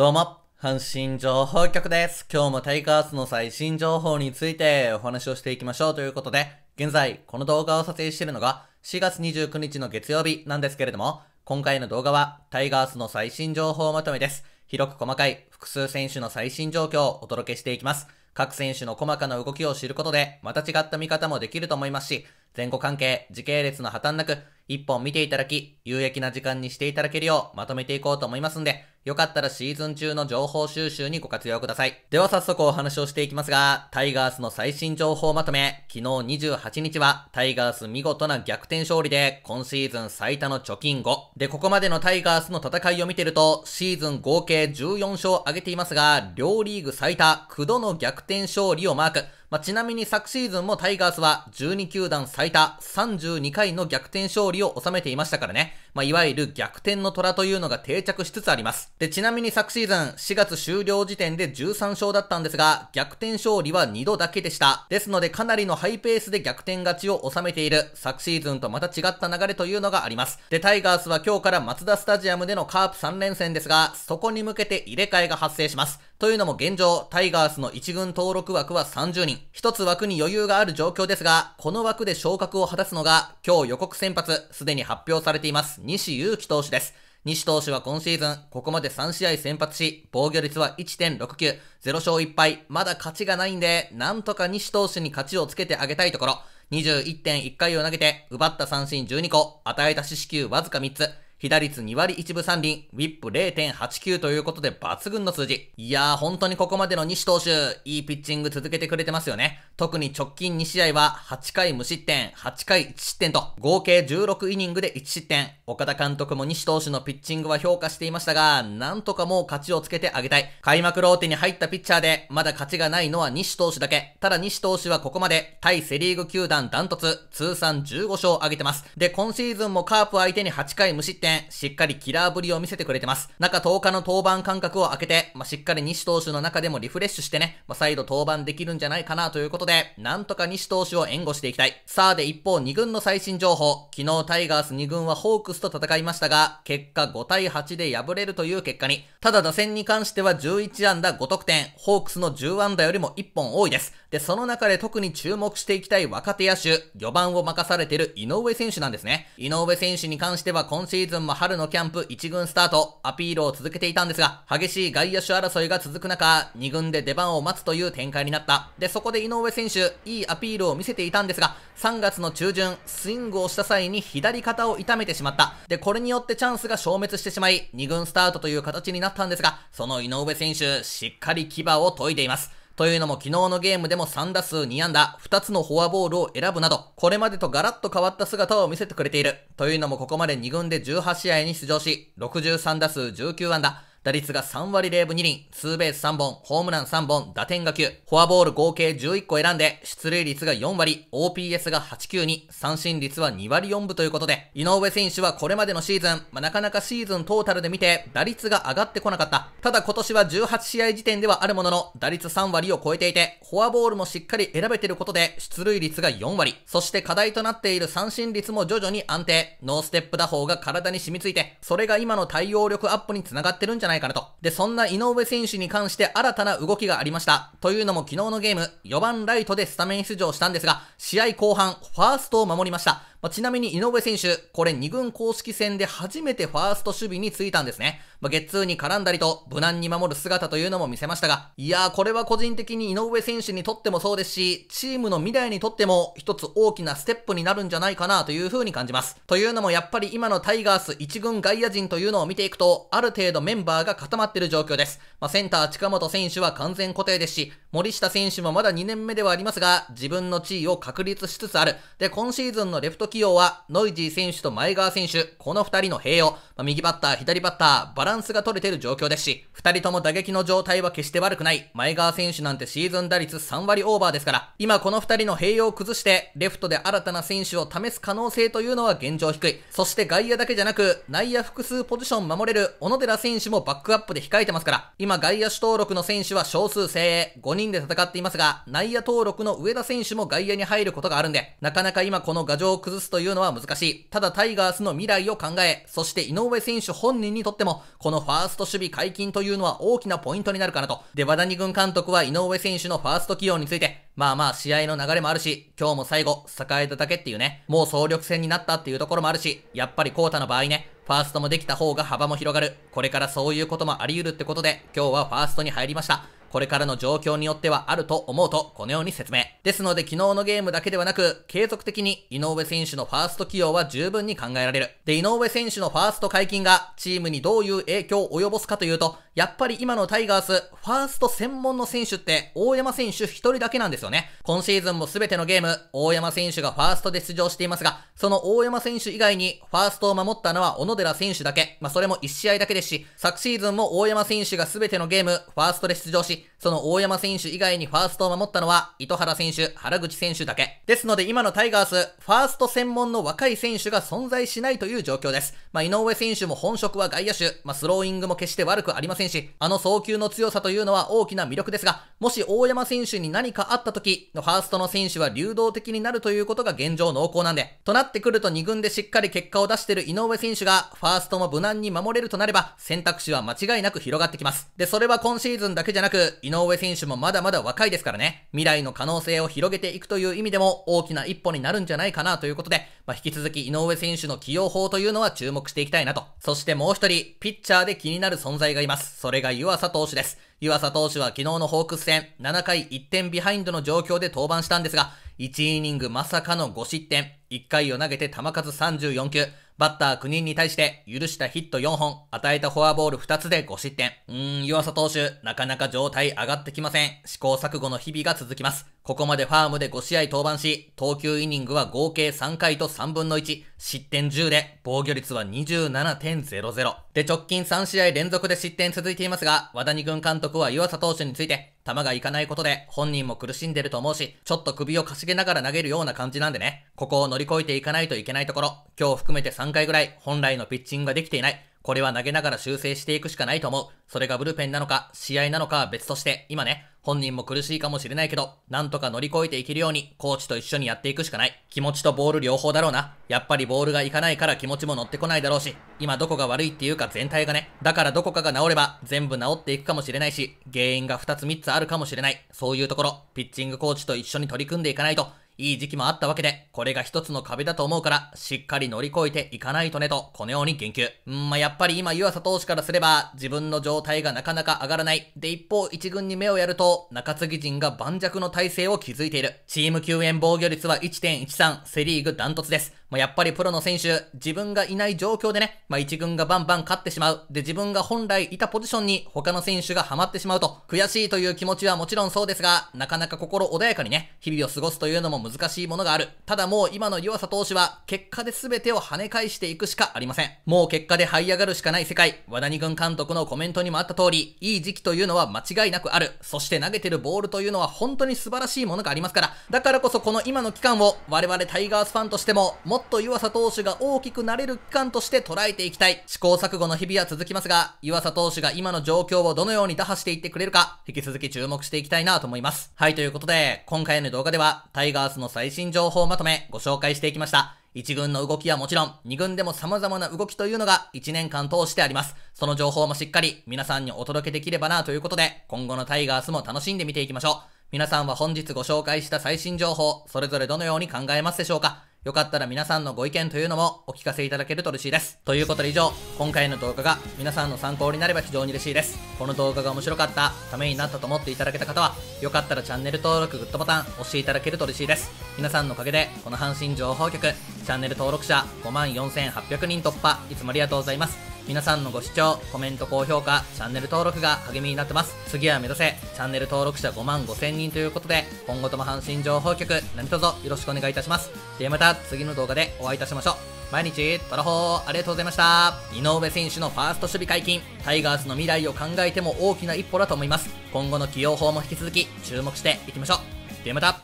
どうも、阪神情報局です。今日もタイガースの最新情報についてお話をしていきましょうということで、現在、この動画を撮影しているのが4月29日の月曜日なんですけれども、今回の動画はタイガースの最新情報まとめです。広く細かい複数選手の最新状況をお届けしていきます。各選手の細かな動きを知ることで、また違った見方もできると思いますし、前後関係、時系列の破綻なく、一本見ていただき、有益な時間にしていただけるようまとめていこうと思いますんで、よかったらシーズン中の情報収集にご活用ください。では早速お話をしていきますが、タイガースの最新情報まとめ、昨日28日はタイガース見事な逆転勝利で今シーズン最多の貯金5。で、ここまでのタイガースの戦いを見てると、シーズン合計14勝上げていますが、両リーグ最多9度の逆転勝利をマーク。まあ、ちなみに昨シーズンもタイガースは12球団最多32回の逆転勝利を収めていましたからね。まあ、いわゆる逆転の虎というのが定着しつつあります。で、ちなみに昨シーズン4月終了時点で13勝だったんですが、逆転勝利は2度だけでした。ですのでかなりのハイペースで逆転勝ちを収めている、昨シーズンとまた違った流れというのがあります。で、タイガースは今日からマツダスタジアムでのカープ3連戦ですが、そこに向けて入れ替えが発生します。というのも現状、タイガースの1軍登録枠は30人。一つ枠に余裕がある状況ですが、この枠で昇格を果たすのが、今日予告先発、すでに発表されています、西祐希投手です。西投手は今シーズン、ここまで3試合先発し、防御率は1.69、0勝1敗、まだ勝ちがないんで、なんとか西投手に勝ちをつけてあげたいところ、21.1回を投げて、奪った三振12個、与えた四死球わずか3つ、被打率2割1分3厘、ウィップ0.89ということで抜群の数字。いやー、本当にここまでの西投手、いいピッチング続けてくれてますよね。特に直近2試合は8回無失点、8回1失点と、合計16イニングで1失点。岡田監督も西投手のピッチングは評価していましたが、なんとかもう勝ちをつけてあげたい。開幕ローテに入ったピッチャーで、まだ勝ちがないのは西投手だけ。ただ西投手はここまで、対セリーグ球団ダントツ、通算15勝を挙げてます。で、今シーズンもカープ相手に8回無失点、戦、しっかりキラーぶりを見せてくれてます。中10日の登板間隔を空けて、まあ、しっかり西投手の中でもリフレッシュしてね、まあ、再度登板できるんじゃないかなということで、なんとか西投手を援護していきたい。さあで一方2軍の最新情報、昨日タイガース2軍はホークスと戦いましたが、結果5対8で敗れるという結果に、ただ打線に関しては11安打5得点、ホークスの10安打よりも1本多いです。で、その中で特に注目していきたい若手野手、4番を任されている井上選手なんですね。井上選手に関しては今シーズン君も春のキャンプ1軍スタート、アピールを続けていたんですが、激しい外野手争いが続く中、2軍で出番を待つという展開になった。で、そこで井上選手、いいアピールを見せていたんですが、3月の中旬、スイングをした際に左肩を痛めてしまった。で、これによってチャンスが消滅してしまい、2軍スタートという形になったんですが、その井上選手、しっかり牙を研いでいます。というのも昨日のゲームでも3打数2安打、2つのフォアボールを選ぶなど、これまでとガラッと変わった姿を見せてくれている。というのもここまで2軍で18試合に出場し、63打数19安打、打率が3割0分2厘、ツーベース3本、ホームラン3本、打点が9、フォアボール合計11個選んで、出塁率が4割、OPS が892、三振率は2割4分ということで、井上選手はこれまでのシーズン、まあ、なかなかシーズントータルで見て、打率が上がってこなかった。ただ今年は18試合時点ではあるものの、打率3割を超えていて、フォアボールもしっかり選べてることで、出塁率が4割、そして課題となっている三振率も徐々に安定、ノーステップ打法が体に染みついて、それが今の対応力アップにつながってるんじゃないないかなと。で、そんな井上選手に関して新たな動きがありました。というのも昨日のゲーム、4番ライトでスタメン出場したんですが、試合後半、ファーストを守りました。まあ、ちなみに井上選手、これ2軍公式戦で初めてファースト守備についたんですね。まあ、ゲッツーに絡んだりと、無難に守る姿というのも見せましたが、いやー、これは個人的に井上選手にとってもそうですし、チームの未来にとっても一つ大きなステップになるんじゃないかなという風に感じます。というのもやっぱり今のタイガース1軍外野陣というのを見ていくと、ある程度メンバーが固まっている状況です。まあ、センター近本選手は完全固定ですし、森下選手もまだ2年目ではありますが、自分の地位を確立しつつある。で、今シーズンのレフト起用は、ノイジー選手と前川選手、この2人の併用。まあ、右バッター、左バッター、バランスが取れている状況ですし、2人とも打撃の状態は決して悪くない。前川選手なんてシーズン打率3割オーバーですから、今この2人の併用を崩して、レフトで新たな選手を試す可能性というのは現状低い。そして外野だけじゃなく、内野複数ポジション守れる小野寺選手もバックアップで控えてますから、今外野手登録の選手は少数精鋭、5人人で戦っていますが、内野登録の上田選手も外野に入ることがあるんで、なかなか今この牙城を崩すというのは難しい。ただタイガースの未来を考え、そして井上選手本人にとっても、このファースト守備解禁というのは大きなポイントになるかなと。で、和谷軍監督は井上選手のファースト起用について、まあまあ試合の流れもあるし、今日も最後、栄えただけっていうね、もう総力戦になったっていうところもあるし、やっぱりコータの場合ね、ファーストもできた方が幅も広がる。これからそういうこともあり得るってことで、今日はファーストに入りました。これからの状況によってはあると思うと、このように説明。ですので昨日のゲームだけではなく、継続的に井上選手のファースト起用は十分に考えられる。で、井上選手のファースト解禁がチームにどういう影響を及ぼすかというと、やっぱり今のタイガース、ファースト専門の選手って大山選手一人だけなんですよね。今シーズンも全てのゲーム、大山選手がファーストで出場していますが、その大山選手以外にファーストを守ったのは小野寺選手だけ。まあ、それも一試合だけですし、昨シーズンも大山選手が全てのゲーム、ファーストで出場し、その大山選手以外にファーストを守ったのは、糸原選手、原口選手だけ。ですので今のタイガース、ファースト専門の若い選手が存在しないという状況です。まあ、井上選手も本職は外野手、まあ、スローイングも決して悪くありませんし、あの送球の強さというのは大きな魅力ですが、もし大山選手に何かあった時、ファーストの選手は流動的になるということが現状濃厚なんで、となってくると2軍でしっかり結果を出してる井上選手が、ファーストも無難に守れるとなれば、選択肢は間違いなく広がってきます。で、それは今シーズンだけじゃなく、井上選手もまだまだ若いですからね、未来の可能性を広げていくという意味でも大きな一歩になるんじゃないかなということで、まあ、引き続き井上選手の起用法というのは注目していきたいなと。そしてもう一人、ピッチャーで気になる存在がいます。それが湯浅投手です。湯浅投手は昨日のホークス戦、7回1点ビハインドの状況で登板したんですが、1イニングまさかの5失点、1回を投げて球数34球、バッター9人に対して許したヒット4本、与えたフォアボール2つで5失点。うーん、岩佐投手、なかなか状態上がってきません。試行錯誤の日々が続きます。ここまでファームで5試合登板し、投球イニングは合計3回と3分の1、失点10で、防御率は27.00。で、直近3試合連続で失点続いていますが、和谷軍監督は岩佐投手について、球がいかないことで本人も苦しんでると思うし、ちょっと首をかしげながら投げるような感じなんでね、ここを乗り越えていかないといけないところ、今日含めて3回ぐらい本来のピッチングができていない、これは投げながら修正していくしかないと思う。それがブルペンなのか、試合なのかは別として、今ね、本人も苦しいかもしれないけど、なんとか乗り越えていけるように、コーチと一緒にやっていくしかない。気持ちとボール両方だろうな。やっぱりボールがいかないから気持ちも乗ってこないだろうし、今どこが悪いっていうか全体がね、だからどこかが治れば、全部治っていくかもしれないし、原因が2つ3つあるかもしれない。そういうところ、ピッチングコーチと一緒に取り組んでいかないと、いい時期もあったわけで、これが一つの壁だと思うから、しっかり乗り越えていかないとねと、このように言及。うんまあ、やっぱり今湯浅投手からすれば、自分の状態がなかなか上がらない。で、一方、一軍に目をやると、中継ぎ陣が盤石の体制を築いている。チーム救援防御率は1.13、セリーグダントツです。まあ、やっぱりプロの選手、自分がいない状況でね、まあ、一軍がバンバン勝ってしまう。で、自分が本来いたポジションに他の選手がハマってしまうと、悔しいという気持ちはもちろんそうですが、なかなか心穏やかにね、日々を過ごすというのも難しいものがある。ただもう今の湯浅投手は、結果で全てを跳ね返していくしかありません。もう結果で這い上がるしかない世界。和田二軍監督のコメントにもあった通り、いい時期というのは間違いなくある。そして投げてるボールというのは本当に素晴らしいものがありますから、だからこそこの今の期間を我々タイガースファンとしても、もっと湯浅投手が大きくなれる期間として捉えていきたい。試行錯誤の日々は続きますが、湯浅投手が今の状況をどのように打破していってくれるか、引き続き注目していきたいなと思います。はい、ということで、今回の動画では、タイガースの最新情報をまとめ、ご紹介していきました。1軍の動きはもちろん、2軍でも様々な動きというのが1年間通してあります。その情報もしっかり皆さんにお届けできればなということで、今後のタイガースも楽しんで見ていきましょう。皆さんは本日ご紹介した最新情報、それぞれどのように考えますでしょうかよかったら皆さんのご意見というのもお聞かせいただけると嬉しいです。ということで以上、今回の動画が皆さんの参考になれば非常に嬉しいです。この動画が面白かった、ためになったと思っていただけた方は、よかったらチャンネル登録、グッドボタン押していただけると嬉しいです。皆さんのおかげで、この阪神情報局、チャンネル登録者5万4800人突破、いつもありがとうございます。皆さんのご視聴、コメント、高評価、チャンネル登録が励みになってます。次は目指せ、チャンネル登録者5万5千人ということで、今後とも阪神情報局、何卒よろしくお願いいたします。ではまた次の動画でお会いいたしましょう。毎日、トラホー、ありがとうございました。井上選手のファースト守備解禁、タイガースの未来を考えても大きな一歩だと思います。今後の起用法も引き続き注目していきましょう。ではまた